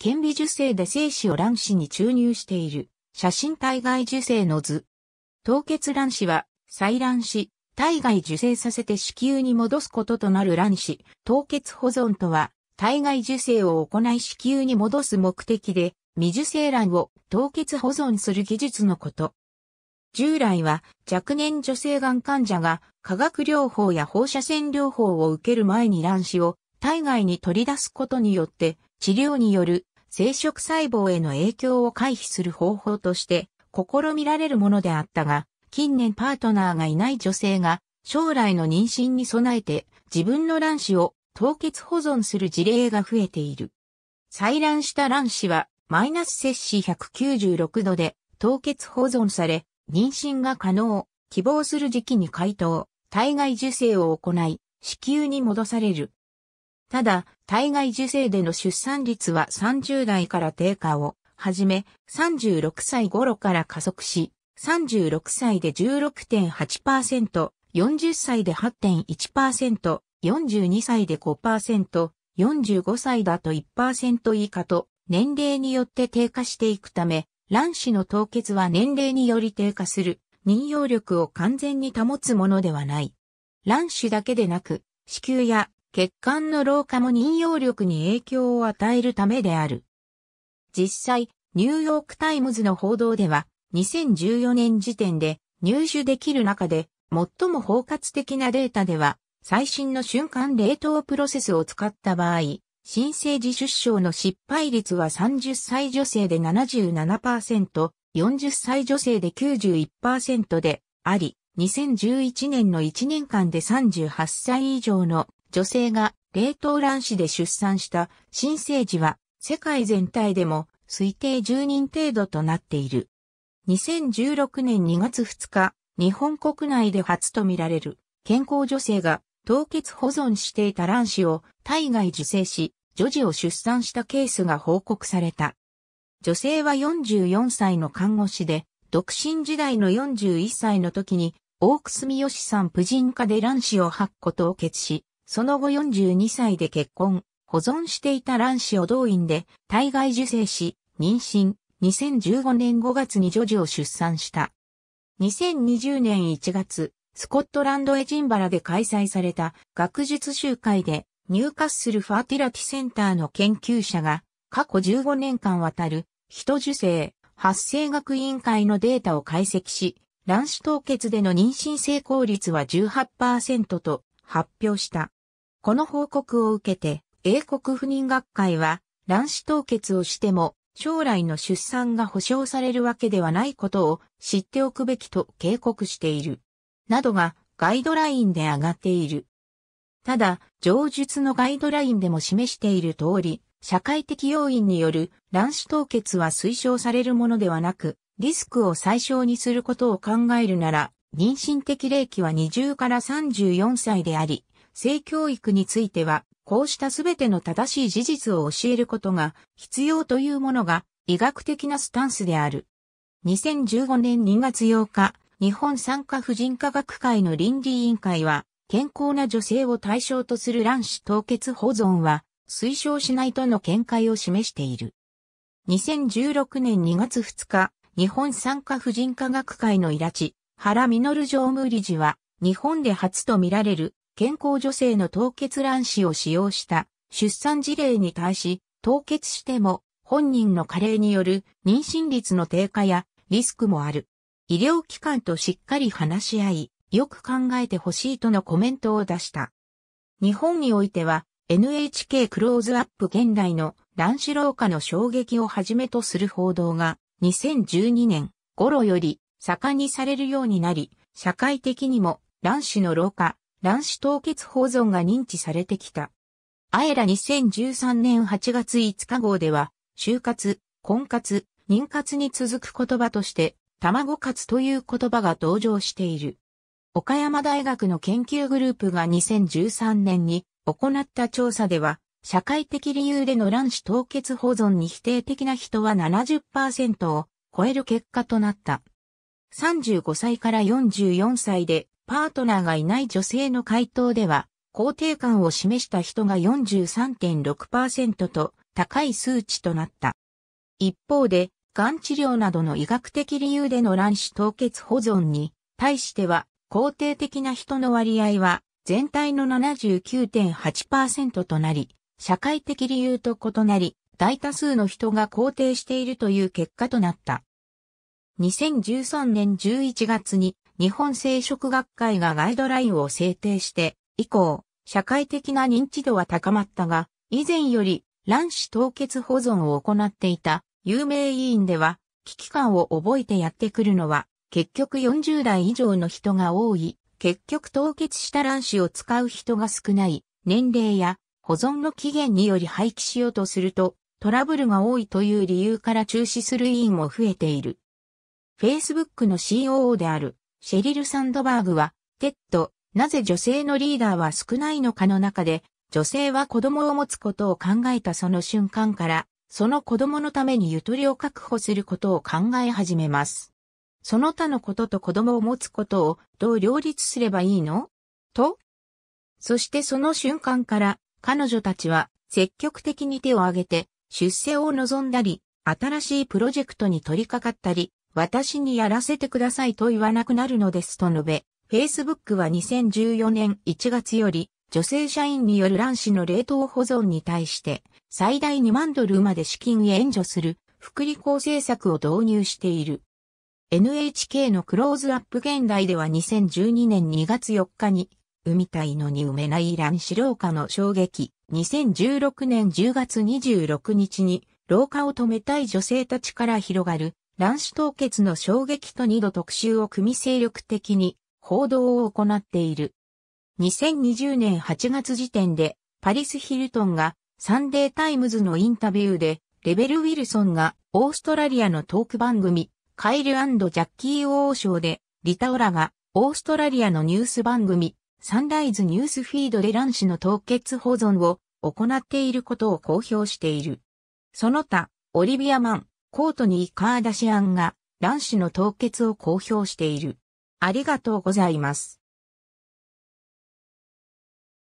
顕微受精で精子を卵子に注入している、写真体外受精の図。凍結卵子は、採卵し、体外受精させて子宮に戻すこととなる卵子、凍結保存とは、体外受精を行い子宮に戻す目的で、未受精卵を凍結保存する技術のこと。従来は若年女性がん患者が化学療法や放射線療法を受ける前に卵子を体外に取り出すことによって治療による生殖細胞への影響を回避する方法として試みられるものであったが、近年パートナーがいない女性が将来の妊娠に備えて自分の卵子を凍結保存する事例が増えている。採卵した卵子はマイナス摂氏196度で凍結保存され、妊娠が可能、希望する時期に解凍、体外受精を行い、子宮に戻される。ただ、体外受精での出産率は30代から低下を、はじめ、36歳頃から加速し、36歳で16.8%、40歳で8.1%、42歳で5%、45歳だと1%以下と、年齢によって低下していくため、卵子の凍結は年齢により低下する、妊用力を完全に保つものではない。卵子だけでなく、子宮や血管の老化も妊用力に影響を与えるためである。実際、ニューヨークタイムズの報道では、2014年時点で入手できる中で、最も包括的なデータでは、最新の瞬間冷凍プロセスを使った場合、新生児出生の失敗率は30歳女性で77%、40歳女性で91%であり、2011年の1年間で38歳以上の女性が冷凍卵子で出産した新生児は世界全体でも推定10人程度となっている。2016年2月2日、日本国内で初とみられる健康女性が凍結保存していた卵子を体外受精し、女児を出産したケースが報告された。女性は44歳の看護師で、独身時代の41歳の時に、大久住義さん婦人科で卵子を吐個凍結し、その後42歳で結婚、保存していた卵子を動員で体外受精し、妊娠、2015年5月に女児を出産した。2020年1月、スコットランドエジンバラで開催された学術集会で、ニューカッスルファーティラティセンターの研究者が、過去15年間渡る、人受精、発生学委員会のデータを解析し、卵子凍結での妊娠成功率は18%と発表した。この報告を受けて、英国不妊学会は、卵子凍結をしても、将来の出産が保障されるわけではないことを知っておくべきと警告している。などがガイドラインで上がっている。ただ、上述のガイドラインでも示している通り、社会的要因による卵子凍結は推奨されるものではなく、リスクを最小にすることを考えるなら、妊娠的齢期は20から34歳であり、性教育については、こうしたすべての正しい事実を教えることが必要というものが医学的なスタンスである。2015年2月8日、日本産科婦人科学会の倫理委員会は、健康な女性を対象とする卵子凍結保存は推奨しないとの見解を示している。2016年2月2日、日本産科婦人科学会のイラチ、原実常務理事は、日本で初とみられる健康女性の凍結卵子を使用した出産事例に対し、凍結しても本人の加齢による妊娠率の低下やリスクもある。医療機関としっかり話し合い、よく考えてほしいとのコメントを出した。日本においては NHK クローズアップ現代の卵子老化の衝撃をはじめとする報道が2012年頃より盛んにされるようになり、社会的にも卵子の老化、卵子凍結保存が認知されてきた。アエラ2013年8月5日号では、就活、婚活、妊活に続く言葉として、卵活という言葉が登場している。岡山大学の研究グループが2013年に行った調査では、社会的理由での卵子凍結保存に否定的な人は70%を超える結果となった。35歳から44歳でパートナーがいない女性の回答では、肯定感を示した人が43.6%と高い数値となった。一方で、がん治療などの医学的理由での卵子凍結保存に対しては、肯定的な人の割合は全体の79.8%となり、社会的理由と異なり、大多数の人が肯定しているという結果となった。2013年11月に日本生殖学会がガイドラインを制定して以降、社会的な認知度は高まったが、以前より卵子凍結保存を行っていた有名委員では、危機感を覚えてやってくるのは、結局40代以上の人が多い、結局凍結した卵子を使う人が少ない、年齢や保存の期限により廃棄しようとすると、トラブルが多いという理由から中止する委員も増えている。Facebook の COO であるシェリル・サンドバーグは、テッド、なぜ女性のリーダーは少ないのかの中で、女性は子供を持つことを考えたその瞬間から、その子供のためにゆとりを確保することを考え始めます。その他のことと子供を持つことをどう両立すればいいのと、そしてその瞬間から彼女たちは積極的に手を挙げて出世を望んだり、新しいプロジェクトに取り掛かったり、私にやらせてくださいと言わなくなるのですと述べ、Facebook は2014年1月より、女性社員による卵子の冷凍保存に対して、最大2万ドルまで資金援助する、福利厚生策を導入している。NHK のクローズアップ現代では2012年2月4日に、産みたいのに産めない卵子老化の衝撃、2016年10月26日に、老化を止めたい女性たちから広がる卵子凍結の衝撃と2度特集を組み精力的に報道を行っている。2020年8月時点でパリス・ヒルトンがサンデータイムズのインタビューでレベル・ウィルソンがオーストラリアのトーク番組カイルジャッキー・オーショーでリタ・オラがオーストラリアのニュース番組サンライズニュースフィードで卵子の凍結保存を行っていることを公表している。その他、オリビア・マン、コートニー・カーダシアンが卵子の凍結を公表している。ありがとうございます。